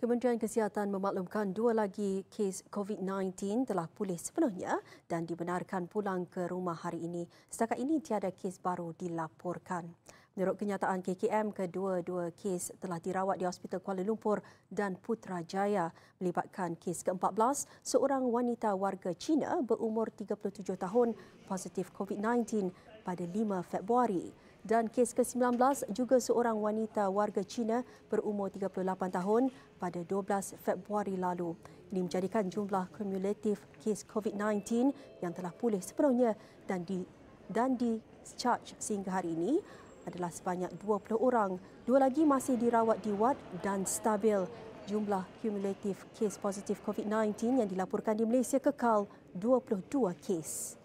Kementerian Kesihatan memaklumkan dua lagi kes COVID-19 telah pulih sepenuhnya dan dibenarkan pulang ke rumah hari ini. Setakat ini tiada kes baru dilaporkan. Menurut kenyataan KKM, kedua-dua kes telah dirawat di Hospital Kuala Lumpur dan Putrajaya melibatkan kes ke-14 seorang wanita warga China berumur 37 tahun positif COVID-19 pada 5 Februari dan kes ke-19 juga seorang wanita warga China berumur 38 tahun pada 12 Februari lalu. Ini menjadikan jumlah kumulatif kes COVID-19 yang telah pulih sepenuhnya dan di dan di charge sehingga hari ini adalah sebanyak 20 orang. Dua lagi masih dirawat di wad dan stabil. Jumlah kumulatif kes positif COVID-19 yang dilaporkan di Malaysia kekal 22 kes.